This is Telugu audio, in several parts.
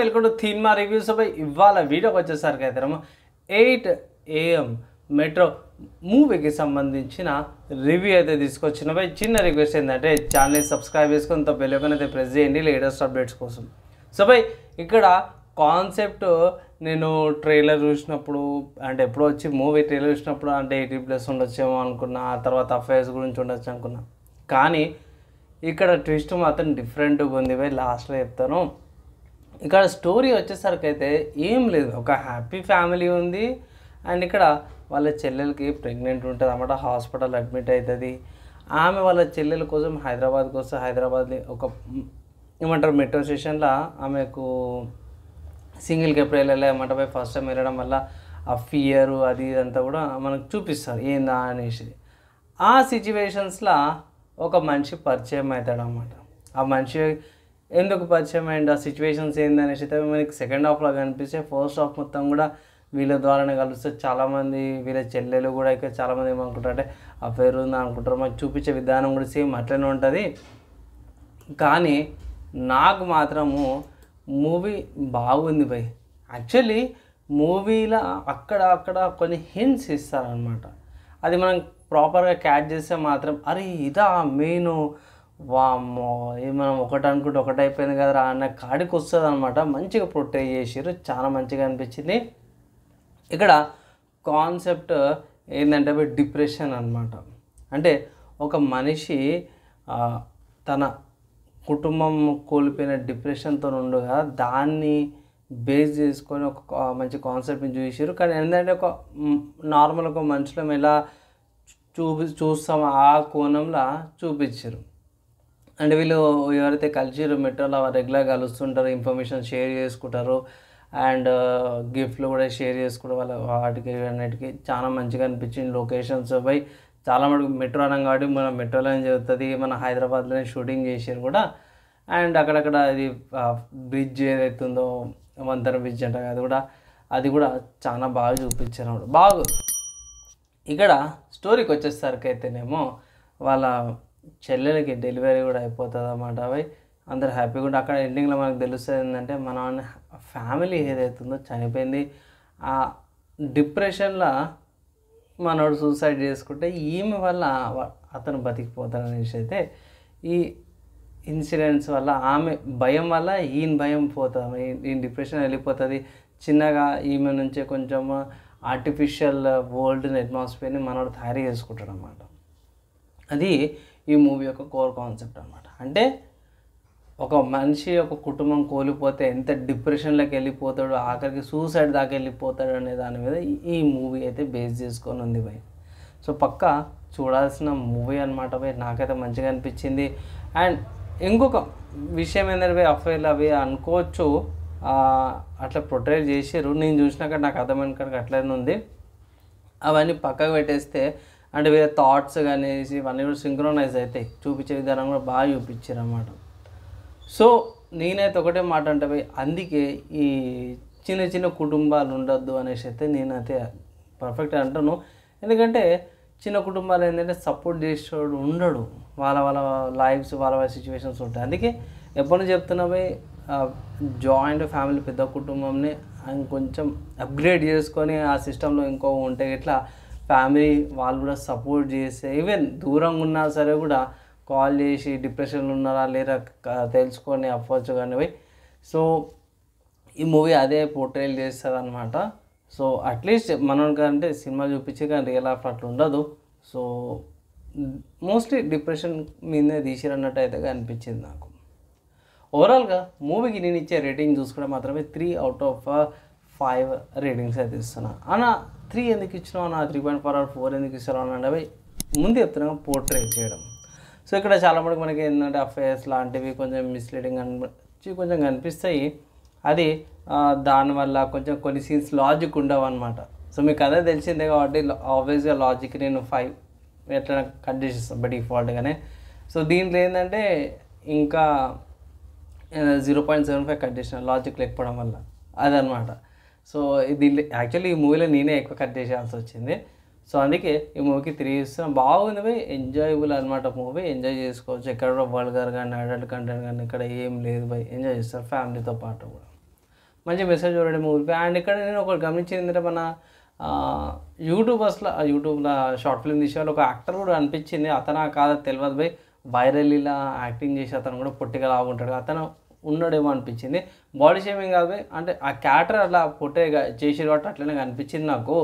వెల్కమ్ టు మా రివ్యూస్ పై ఇవాళ వీడియోకి వచ్చేసరికి అయితేనేమో ఎయిట్ ఏఎం మెట్రో మూవీకి సంబంధించిన రివ్యూ అయితే తీసుకొచ్చినపై చిన్న రిక్వెస్ట్ ఏంటంటే ఛానల్ని సబ్స్క్రైబ్ చేసుకొని తో అయితే ప్రెస్ చేయండి లేటెస్ట్ అప్డేట్స్ కోసం సో పై ఇక్కడ కాన్సెప్ట్ నేను ట్రైలర్ చూసినప్పుడు అంటే ఎప్పుడు వచ్చి మూవీ ట్రైలర్ చూసినప్పుడు అంటే ఎయిటీ ప్లస్ ఉండొచ్చేమో అనుకున్నా ఆ తర్వాత అఫైర్స్ గురించి ఉండొచ్చు అనుకున్నా కానీ ఇక్కడ ట్విస్ట్ మాత్రం డిఫరెంట్గా ఉంది లాస్ట్లో చెప్తాను ఇక్కడ స్టోరీ వచ్చేసరికి అయితే ఏం లేదు ఒక హ్యాపీ ఫ్యామిలీ ఉంది అండ్ ఇక్కడ వాళ్ళ చెల్లెలకి ప్రెగ్నెంట్ ఉంటుంది అన్నమాట హాస్పిటల్ అడ్మిట్ అవుతుంది ఆమె వాళ్ళ చెల్లెల కోసం హైదరాబాద్కి వస్తే హైదరాబాద్ ఒక ఏమంటారు మెట్రో స్టేషన్లో ఆమెకు సింగిల్కి ఎప్పుడు వెళ్ళాలి పోయి ఫస్ట్ టైం వెళ్ళడం వల్ల ఆ ఫియర్ అది ఇదంతా కూడా మనకు చూపిస్తారు ఏందా అనేసి ఆ సిచ్యువేషన్స్లో ఒక మనిషి పరిచయం అవుతాడు అనమాట ఆ మనిషి ఎందుకు పరిచయం అండ్ ఆ సిచ్యువేషన్స్ అనేసి అయితే మనకి సెకండ్ హాఫ్లో కనిపిస్తే ఫస్ట్ హాఫ్ మొత్తం కూడా వీళ్ళ ద్వారానే కలుస్తే చాలామంది వీళ్ళ చెల్లెలు కూడా ఇక్కడ చాలామంది ఆ అఫేర్ ఉంది అనుకుంటారు మాకు చూపించే విధానం కూడా సేమ్ అట్లనే ఉంటుంది కానీ నాకు మాత్రము మూవీ బాగుంది భయ్ యాక్చువల్లీ మూవీలో అక్కడ అక్కడ కొన్ని హింట్స్ ఇస్తారనమాట అది మనం ప్రాపర్గా క్యాచ్ చేస్తే మాత్రం అరే ఇదా మెయిన్ వామ్మో ఇది మనం ఒకటి అనుకుంటే ఒకటి అయిపోయింది కదా అన్న కాడికి వస్తుంది అనమాట మంచిగా ప్రొటెక్ట్ చేసారు చాలా మంచిగా అనిపించింది ఇక్కడ కాన్సెప్ట్ ఏంటంటే డిప్రెషన్ అనమాట అంటే ఒక మనిషి తన కుటుంబం కోల్పోయిన డిప్రెషన్తో ఉండగా దాన్ని బేస్ చేసుకొని ఒక మంచి కాన్సెప్ట్ని చూసారు కానీ ఏంటంటే ఒక నార్మల్ ఒక మనుషులం ఎలా చూపి చూస్తాం ఆ కోణంలో చూపించారు అండ్ వీళ్ళు ఎవరైతే కలిసిరో మెట్రోలో రెగ్యులర్ కలుస్తుంటారు ఇన్ఫర్మేషన్ షేర్ చేసుకుంటారు అండ్ గిఫ్ట్లు కూడా షేర్ చేసుకుంటారు వాళ్ళ వాటికి అన్నిటికీ చాలా మంచిగా అనిపించింది లొకేషన్స్ పై చాలా మటుకు మెట్రో అనం కాబట్టి మన మెట్రోలోనే జరుగుతుంది మన హైదరాబాద్లోనే షూటింగ్ చేసారు కూడా అండ్ అక్కడక్కడ అది బ్రిడ్జ్ ఏదైతే ఉందో వంతెన బ్రిడ్జ్ అంట అది కూడా అది కూడా చాలా బాగా చూపించారు బాగు ఇక్కడ స్టోరీకి వచ్చేసరికి అయితేనేమో వాళ్ళ చెల్లెలకి డెలివరీ కూడా అయిపోతుంది అన్నమాట అవి అందరు హ్యాపీగా ఉంటే అక్కడ ఎండింగ్లో మనకు తెలుస్తుంది ఏంటంటే మన ఫ్యామిలీ ఏదైతుందో చనిపోయింది ఆ డిప్రెషన్లో మనోడు సూసైడ్ చేసుకుంటే ఈమె వల్ల అతను బతికిపోతాడు అనేసి అయితే ఈ ఇన్సిడెంట్స్ వల్ల ఆమె భయం వల్ల ఈయన భయం పోతుంది ఈయన డిప్రెషన్ వెళ్ళిపోతుంది చిన్నగా ఈమె నుంచే కొంచెం ఆర్టిఫిషియల్ వరల్డ్ని అట్మాస్ఫియర్ని మనోడు తయారు చేసుకుంటాడు అనమాట అది ఈ మూవీ యొక్క కోర్ కాన్సెప్ట్ అనమాట అంటే ఒక మనిషి ఒక కుటుంబం కోల్పోతే ఎంత డిప్రెషన్లోకి వెళ్ళిపోతాడు ఆఖరికి సూసైడ్ దాకా వెళ్ళిపోతాడు అనే దాని మీద ఈ మూవీ అయితే బేస్ చేసుకొని ఉంది భయ్ సో పక్క చూడాల్సిన మూవీ అనమాట భయ్ నాకైతే మంచిగా అనిపించింది అండ్ ఇంకొక విషయం ఏంటంటే భయ్ అఫైర్లు అవి అనుకోవచ్చు అట్లా ప్రొటైవ్ చేసారు నేను చూసినాక నాకు అర్థమైన కనుక అట్లనే ఉంది అవన్నీ పక్కకు పెట్టేస్తే అండ్ వేరే థాట్స్ కానీ ఇవన్నీ కూడా సింక్రోనైజ్ అవుతాయి చూపించే విధానం కూడా బాగా చూపించారు అన్నమాట సో నేనైతే ఒకటే మాట అంటే అందుకే ఈ చిన్న చిన్న కుటుంబాలు ఉండొద్దు అనేసి అయితే నేనైతే పర్ఫెక్ట్ అంటాను ఎందుకంటే చిన్న కుటుంబాలు ఏంటంటే సపోర్ట్ చేసేవాడు ఉండడు వాళ్ళ వాళ్ళ లైఫ్స్ వాళ్ళ వాళ్ళ సిచ్యువేషన్స్ ఉంటాయి అందుకే ఎప్పటి నుంచి చెప్తున్నామే జాయింట్ ఫ్యామిలీ పెద్ద కుటుంబంని కొంచెం అప్గ్రేడ్ చేసుకొని ఆ సిస్టంలో ఇంకో ఉంటే ఇట్లా ఫ్యామిలీ వాళ్ళు కూడా సపోర్ట్ చేస్తే ఈవెన్ దూరంగా ఉన్నా సరే కూడా కాల్ చేసి డిప్రెషన్లో ఉన్నారా లేదా తెలుసుకొని అవ్వచ్చు కానీ సో ఈ మూవీ అదే పోర్ట్రేల్ చేస్తుంది అనమాట సో అట్లీస్ట్ అంటే సినిమా చూపించే కానీ రియల్ లైఫ్ అట్లా ఉండదు సో మోస్ట్లీ డిప్రెషన్ మీదే తీసిరన్నట్టు అయితే అనిపించింది నాకు ఓవరాల్గా మూవీకి నేను ఇచ్చే రేటింగ్ చూసుకుంటే మాత్రమే three out of five ratings అయితే ఇస్తున్నాను అన్న త్రీ ఎందుకు ఇచ్చినావు అన్న three point four or four ఎందుకు ఇస్తావు అని అవి ముందు చెప్తున్నాం పోర్ట్రేట్ చేయడం సో ఇక్కడ చాలా మటుకు మనకి ఏంటంటే అఫేర్స్ లాంటివి కొంచెం మిస్లీడింగ్ అని కొంచెం కనిపిస్తాయి అది దానివల్ల కొంచెం కొన్ని సీన్స్ లాజిక్ ఉండవు అనమాట సో మీకు అదే తెలిసిందే కాబట్టి ఆబ్వియస్గా లాజిక్ నేను ఫైవ్ ఎట్లా కట్ చేసేస్తాను బట్ డిఫాల్ట్గానే సో దీంట్లో ఏంటంటే ఇంకా zero point seven five cut చేసిన లాజిక్ లేకపోవడం వల్ల అదనమాట సో ఇది యాక్చువల్లీ ఈ మూవీలో నేనే ఎక్కువ కట్ చేసేయాల్సి వచ్చింది సో అందుకే ఈ మూవీకి తిరిగి ఇస్తున్నాం బాగుంది ఎంజాయబుల్ అనమాట మూవీ ఎంజాయ్ చేసుకోవచ్చు ఎక్కడ కూడా వల్గర్ కానీ అడల్ట్ కంటెంట్ కానీ ఇక్కడ ఏం లేదు బై ఎంజాయ్ చేస్తారు ఫ్యామిలీతో పాటు కూడా మంచి మెసేజ్ చూడండి మూవీ అండ్ ఇక్కడ నేను ఒకటి గమనించింది ఏంటంటే మన యూట్యూబర్స్లో యూట్యూబ్లో షార్ట్ ఫిల్మ్ తీసేవాళ్ళు ఒక యాక్టర్ కూడా అనిపించింది అతను కాదా తెలియదు బై వైరల్ ఇలా యాక్టింగ్ చేసి అతను కూడా పొట్టిగా లాగుంటాడు అతను ఉన్నాడేమో అనిపించింది బాడీ షేమింగ్ కాదు అంటే ఆ క్యాటర్ అలా పొట్టే చేసారు కాబట్టి అట్లనే కనిపించింది నాకు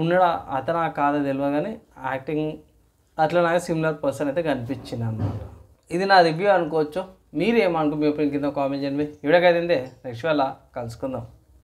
ఉన్నాడా అతను కాదో తెలియదు కానీ యాక్టింగ్ అట్లా నాకు సిమిలర్ పర్సన్ అయితే కనిపించింది అనమాట ఇది నా రివ్యూ అనుకోవచ్చు ఏమనుకో మీ ఒపీనియన్ కింద కామెంట్ చేయండి ఇవిడకైతే నెక్స్ట్ వల్ల కలుసుకుందాం